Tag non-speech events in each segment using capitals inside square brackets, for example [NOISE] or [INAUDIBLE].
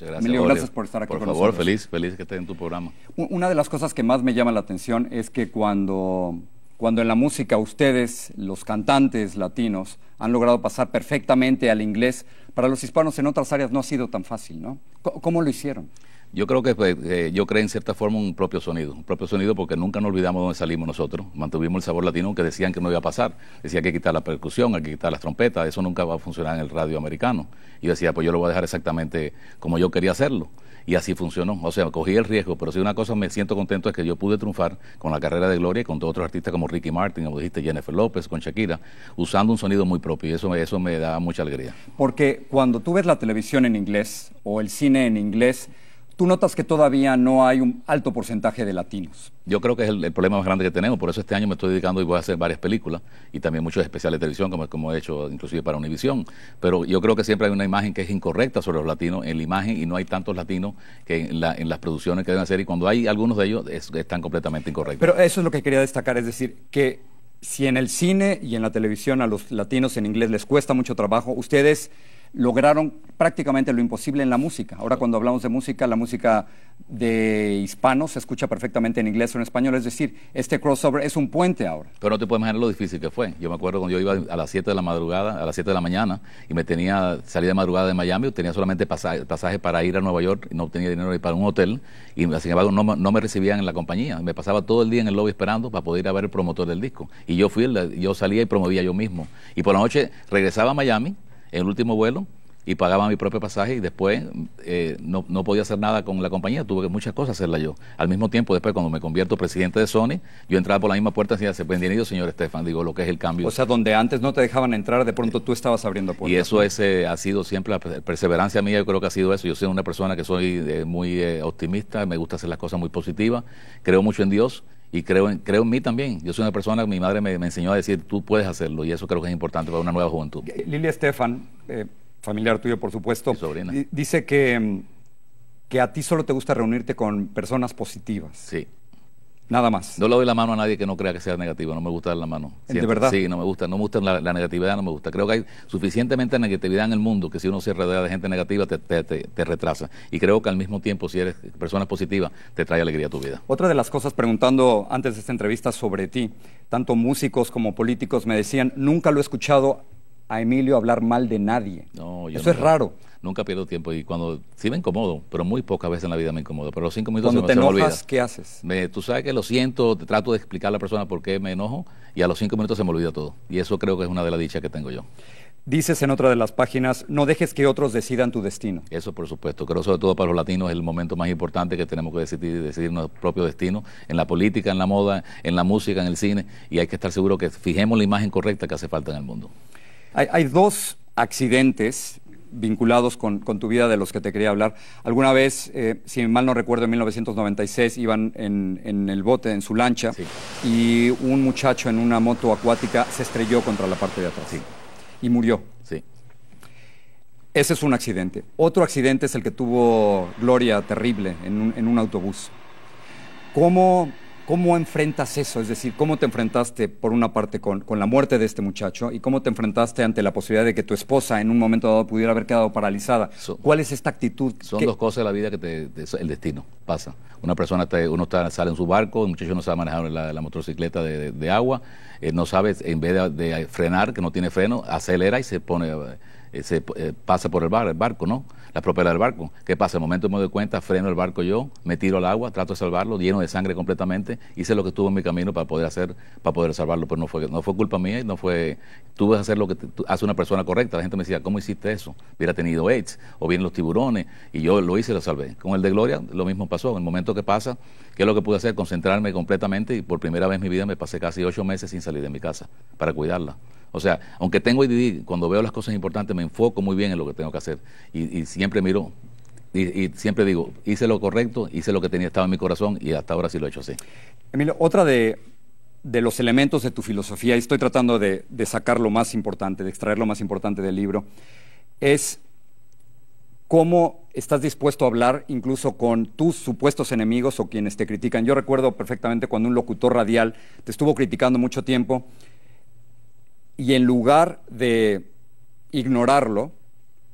Muchas gracias. por estar aquí. Por favor, feliz, feliz que esté en tu programa. Una de las cosas que más me llama la atención es que cuando, cuando en la música ustedes, los cantantes latinos, han logrado pasar perfectamente al inglés, para los hispanos en otras áreas no ha sido tan fácil, ¿no? ¿Cómo lo hicieron? Yo creo que pues, eh, yo creo en cierta forma un propio sonido, un propio sonido porque nunca nos olvidamos de dónde salimos nosotros, mantuvimos el sabor latino que decían que no iba a pasar, decía que hay que quitar la percusión, hay que quitar las trompetas, eso nunca va a funcionar en el radio americano. Y yo decía, pues yo lo voy a dejar exactamente como yo quería hacerlo. Y así funcionó, o sea, cogí el riesgo, pero si una cosa me siento contento es que yo pude triunfar con la carrera de Gloria y con todos otros artistas como Ricky Martin, como dijiste, Jennifer López, con Shakira, usando un sonido muy propio y eso, eso me da mucha alegría. Porque cuando tú ves la televisión en inglés o el cine en inglés, Tú notas que todavía no hay un alto porcentaje de latinos. Yo creo que es el, problema más grande que tenemos, por eso este año me estoy dedicando y voy a hacer varias películas y también muchos especiales de televisión, como, he hecho inclusive para Univisión. Pero yo creo que siempre hay una imagen que es incorrecta sobre los latinos en la imagen y no hay tantos latinos que en, las producciones que deben hacer y cuando hay algunos de ellos están completamente incorrectos. Pero eso es lo que quería destacar, es decir, que si en el cine y en la televisión a los latinos en inglés les cuesta mucho trabajo, ustedes lograron prácticamente lo imposible en la música. Ahora cuando hablamos de música, la música de hispanos se escucha perfectamente en inglés o en español, es decir, este crossover es un puente ahora. Pero no te puedes imaginar lo difícil que fue. Yo me acuerdo cuando yo iba a las 7 de la madrugada, a las 7 de la mañana, y me tenía, salida de madrugada de Miami, tenía solamente pasaje, para ir a Nueva York, y no tenía dinero ni para un hotel, y sin embargo no, me recibían en la compañía. Me pasaba todo el día en el lobby esperando para poder ir a ver el promotor del disco. Y yo fui, yo salía y promovía yo mismo. Y por la noche regresaba a Miami, el último vuelo y pagaba mi propio pasaje y después eh, no, podía hacer nada con la compañía, tuve que muchas cosas hacerla yo. Al mismo tiempo, después cuando me convierto presidente de Sony, yo entraba por la misma puerta y decía, bienvenido señor Estefan, digo, lo que es el cambio. O sea, donde antes no te dejaban entrar, de pronto tú estabas abriendo puertas. Y eso eh, ha sido siempre la perseverancia mía, yo creo que ha sido eso. Yo soy una persona que soy eh, muy optimista, me gusta hacer las cosas muy positivas, creo mucho en Dios y creo en, creo en mí también. Yo soy una persona mi madre me, enseñó a decir, tú puedes hacerlo, y eso creo que es importante para una nueva juventud. Eh, Lilia Estefan, eh, familiar tuyo, por supuesto, sobrina. dice que, mm, que a ti solo te gusta reunirte con personas positivas. Sí. Nada más. No le doy la mano a nadie que no crea que sea negativo. No me gusta dar la mano. ¿De verdad? Sí, no me gusta. No me gusta la, negatividad, no me gusta. Creo que hay suficientemente negatividad en el mundo que si uno se rodea de gente negativa te, retrasa. Y creo que al mismo tiempo, si eres persona positiva, te trae alegría a tu vida. Otra de las cosas, preguntando antes de esta entrevista sobre ti, tanto músicos como políticos me decían, nunca lo he escuchado a Emilio hablar mal de nadie. Eso es raro. Nunca pierdo tiempo y cuando sí me incomodo, pero muy pocas veces en la vida me incomodo, pero los cinco minutos cuando te enojas, ¿qué haces? tú sabes que lo siento, te trato de explicar a la persona por qué me enojo y a los cinco minutos se me olvida todo. Y eso creo que es una de las dichas que tengo yo. Dices en otra de las páginas, no dejes que otros decidan tu destino. Eso por supuesto, creo sobre todo para los latinos es el momento más importante que tenemos que decidir, decidir nuestro propio destino, en la política, en la moda, en la música, en el cine, y hay que estar seguro que fijemos la imagen correcta que hace falta en el mundo. Hay, dos accidentes vinculados con, tu vida de los que te quería hablar. Alguna vez, eh, si mal no recuerdo, en 1996 iban en, el bote, en su lancha, y un muchacho en una moto acuática se estrelló contra la parte de atrás y murió. Sí. Ese es un accidente. Otro accidente es el que tuvo Gloria terrible en en un autobús. ¿Cómo ¿Cómo enfrentas eso? Es decir, ¿cómo te enfrentaste, por una parte, con, la muerte de este muchacho y cómo te enfrentaste ante la posibilidad de que tu esposa en un momento dado pudiera haber quedado paralizada? ¿Cuál es esta actitud? Son dos cosas de la vida que te, el destino pasa. Una persona, uno sale en su barco, el muchacho no sabe manejar la, motocicleta de, agua, eh, no sabe, en vez de, frenar, que no tiene freno, acelera y se pone... Eh, eh, se eh, pasa por el, bar, el barco, ¿no? La propela del barco. ¿Qué pasa? El momento me doy cuenta, freno el barco yo, me tiro al agua, trato de salvarlo, lleno de sangre completamente, hice lo que estuvo en mi camino para poder hacer, para poder salvarlo, pero no fue, no fue culpa mía, no fue, tuve que hacer lo que hace una persona correcta. La gente me decía, ¿cómo hiciste eso? Hubiera tenido AIDS, o bien los tiburones, y yo lo hice y lo salvé. Con el de Gloria lo mismo pasó. En el momento que pasa, ¿qué es lo que pude hacer? Concentrarme completamente y por primera vez en mi vida me pasé casi ocho meses sin salir de mi casa para cuidarla. O sea, aunque tengo IDD, cuando veo las cosas importantes me enfoco muy bien en lo que tengo que hacer y, siempre miro y, siempre digo, hice lo correcto, hice lo que tenía, estaba en mi corazón y hasta ahora sí lo he hecho así. Emilio, otra de, de los elementos de tu filosofía, y estoy tratando de, de, sacar lo más importante, de extraer lo más importante del libro, es cómo estás dispuesto a hablar incluso con tus supuestos enemigos o quienes te critican. Yo recuerdo perfectamente cuando un locutor radial te estuvo criticando mucho tiempo y en lugar de ignorarlo,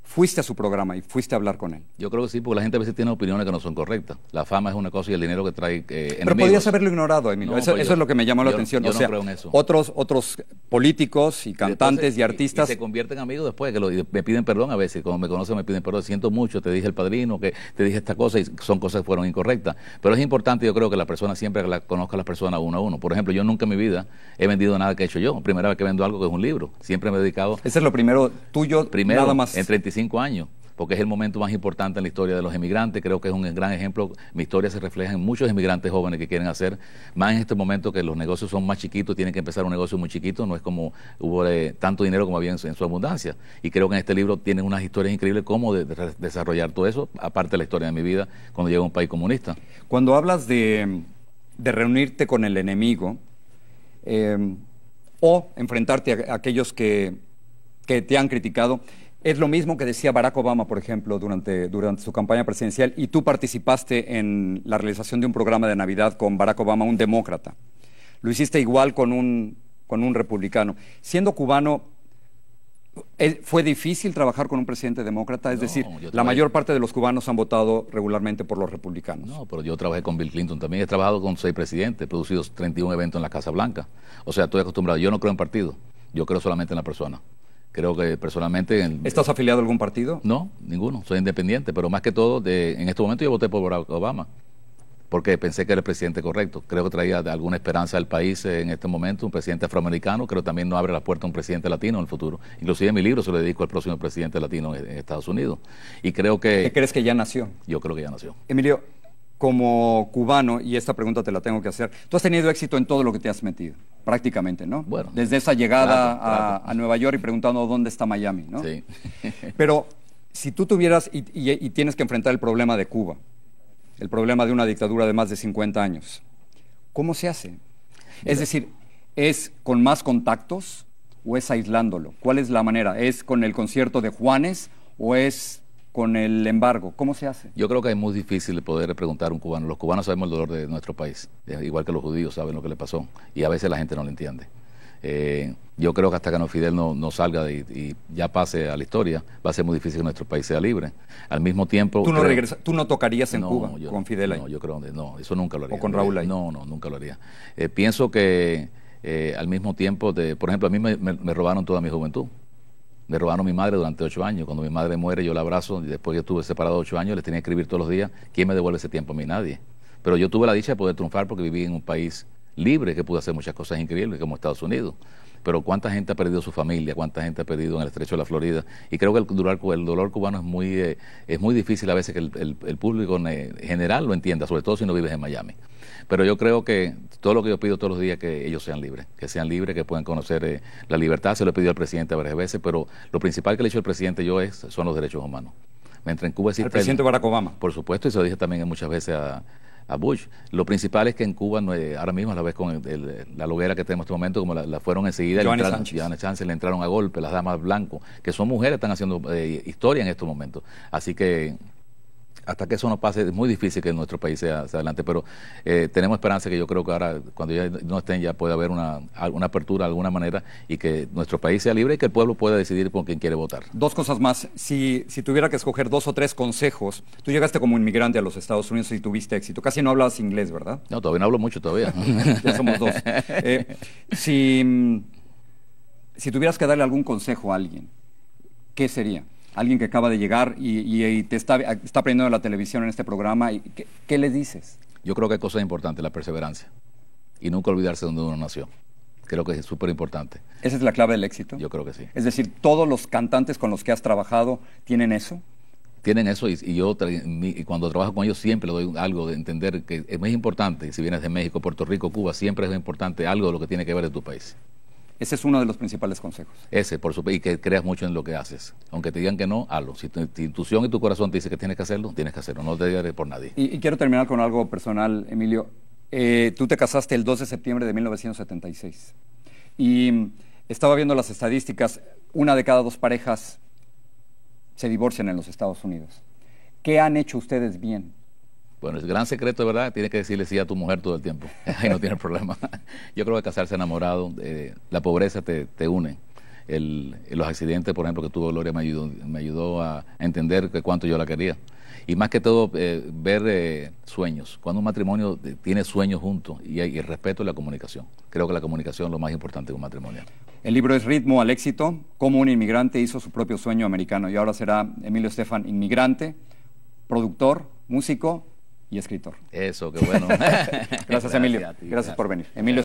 fuiste a su programa y fuiste a hablar con él. Yo creo que sí, porque la gente a veces tiene opiniones que no son correctas. La fama es una cosa y el dinero que trae. Eh, Pero podías haberlo ignorado, Emilio. eso, pues es lo que me llamó la atención. Otros, otros políticos y cantantes y, artistas. Y, se convierten amigos después, que me piden perdón a veces. Cuando me conocen, me piden perdón. Siento mucho, te dije el padrino, que te dije esta cosa y son cosas que fueron incorrectas. Pero es importante, yo creo que la persona siempre la, conozca a las personas uno a uno. Por ejemplo, yo nunca en mi vida he vendido nada que he hecho yo. Primera vez que vendo algo que es un libro. Siempre me he dedicado. Ese es lo primero tuyo, nada más. En 35 años porque es el momento más importante en la historia de los emigrantes. Creo que es un gran ejemplo. Mi historia se refleja en muchos emigrantes jóvenes que quieren hacer, más en este momento que los negocios son más chiquitos, tienen que empezar un negocio muy chiquito, no es como hubo eh, tanto dinero como había en su, abundancia. Y creo que en este libro tienen unas historias increíbles cómo desarrollar todo eso, aparte de la historia de mi vida cuando llego a un país comunista. Cuando hablas de, reunirte con el enemigo eh, o enfrentarte a, aquellos que te han criticado, es lo mismo que decía Barack Obama, por ejemplo, durante, su campaña presidencial, y tú participaste en la realización de un programa de Navidad con Barack Obama, un demócrata. Lo hiciste igual con un, republicano. Siendo cubano, eh, ¿Fue difícil trabajar con un presidente demócrata? Es decir, la mayor parte de los cubanos han votado regularmente por los republicanos. No, pero yo trabajé con Bill Clinton también. He trabajado con seis presidentes, he producido 31 eventos en la Casa Blanca. O sea, estoy acostumbrado. Yo no creo en partido, yo creo solamente en la persona. Creo que personalmente... ¿Estás afiliado a algún partido? No, ninguno. Soy independiente, pero más que todo, de, en este momento yo voté por Barack Obama, porque pensé que era el presidente correcto. Creo que traía alguna esperanza al país en este momento, un presidente afroamericano. Creo también no abre la puerta a un presidente latino en el futuro. Inclusive en mi libro se lo dedico al próximo presidente latino en, Estados Unidos. Y creo que... ¿Qué crees que ya nació? Yo creo que ya nació. Emilio, como cubano, y esta pregunta te la tengo que hacer, tú has tenido éxito en todo lo que te has metido, prácticamente, ¿no? Bueno. Desde esa llegada A, Nueva York y preguntando dónde está Miami, ¿no? Sí. [LAUGHS] Pero si tú tuvieras, y, tienes que enfrentar el problema de Cuba, el problema de una dictadura de más de 50 años, ¿cómo se hace? Es decir, ¿es con más contactos o es aislándolo? ¿Cuál es la manera? ¿Es con el concierto de Juanes o es con el embargo? ¿Cómo se hace? Yo creo que es muy difícil poder preguntar a un cubano. Los cubanos sabemos el dolor de nuestro país, eh, igual que los judíos saben lo que le pasó, y a veces la gente no lo entiende. Eh, yo creo que hasta que no Fidel no, salga y, ya pase a la historia, va a ser muy difícil que nuestro país sea libre. Al mismo tiempo... ¿Tú no, no tocarías en Cuba con Fidel ahí? No, yo creo que no, eso nunca lo haría. ¿O con Raúl ahí? No, no, nunca lo haría. Eh, pienso que al mismo tiempo, de, por ejemplo, a mí me robaron toda mi juventud me robaron mi madre durante ocho años. Cuando mi madre muere, yo la abrazo y después yo estuve separado ocho años, les tenía que escribir todos los días. ¿Quién me devuelve ese tiempo? A mí nadie. Pero yo tuve la dicha de poder triunfar porque viví en un país libre, que pudo hacer muchas cosas increíbles como Estados Unidos. Pero cuánta gente ha perdido su familia, cuánta gente ha perdido en el estrecho de la Florida. Y creo que el dolor, el dolor cubano es muy, eh, es muy difícil a veces que el, público en eh, general lo entienda, sobre todo si no vives en Miami. Pero yo creo que todo lo que yo pido todos los días es que ellos sean libres, que sean libres, que puedan conocer eh, la libertad. Se lo he pedido al presidente varias veces, pero lo principal que le he dicho al presidente yo es, son los derechos humanos. Mientras en Cuba presidente Barack Obama. Por supuesto, y se lo dije también muchas veces a, a Bush. Lo principal es que en Cuba no, ahora mismo, a la vez con la hoguera que tenemos en este momento, como la, fueron enseguida, Johnny le entraron, le entraron a golpe, las damas blancos, que son mujeres, están haciendo eh, historia en estos momentos. Así que hasta que eso no pase, es muy difícil que nuestro país sea, adelante, pero eh, tenemos esperanza que yo creo que ahora, cuando ya no estén, ya puede haber una, apertura de alguna manera y que nuestro país sea libre y que el pueblo pueda decidir por quién quiere votar. Dos cosas más. Si, tuviera que escoger dos o tres consejos, tú llegaste como inmigrante a los Estados Unidos y tuviste éxito. Casi no hablabas inglés, ¿verdad? No, todavía no hablo mucho todavía. [LAUGHS] ya somos dos. [LAUGHS] Eh, si tuvieras que darle algún consejo a alguien, ¿qué sería? alguien que acaba de llegar y, te está, está aprendiendo la televisión en este programa, y, ¿qué, le dices? Yo creo que hay cosas importantes, la perseverancia. Y nunca olvidarse de donde uno nació. Creo que es súper importante. ¿Esa es la clave del éxito? Yo creo que sí. Es decir, ¿todos los cantantes con los que has trabajado tienen eso? Tienen eso y, yo cuando trabajo con ellos siempre le doy algo de entender que es muy importante, si vienes de México, Puerto Rico, Cuba, siempre es importante algo de lo que tiene que ver de tu país. Ese es uno de los principales consejos. Ese, por supuesto, y que creas mucho en lo que haces. Aunque te digan que no, hazlo. Si tu institución y tu corazón te dice que tienes que hacerlo, tienes que hacerlo. No te digas por nadie. Y, quiero terminar con algo personal, Emilio. Eh, tú te casaste el 2 de septiembre de 1976. Y estaba viendo las estadísticas. Una de cada dos parejas se divorcian en los Estados Unidos. ¿Qué han hecho ustedes bien bueno, el gran secreto de verdad, tienes que decirle sí a tu mujer todo el tiempo. [LAUGHS] Ahí no tienes problema. Yo creo que casarse enamorado, eh, la pobreza te, une. los accidentes, por ejemplo, que tuvo Gloria me ayudó, a entender que cuánto yo la quería. Y más que todo, eh, ver eh, sueños. Cuando un matrimonio tiene sueños juntos y, hay el respeto y la comunicación. Creo que la comunicación es lo más importante de un matrimonio. El libro es Ritmo al éxito, cómo un inmigrante hizo su propio sueño americano. Y ahora será Emilio Estefan, inmigrante, productor, músico y escritor. Eso, qué bueno. [LAUGHS] [LAUGHS] gracias, Emilio. Gracias, por venir. Emilio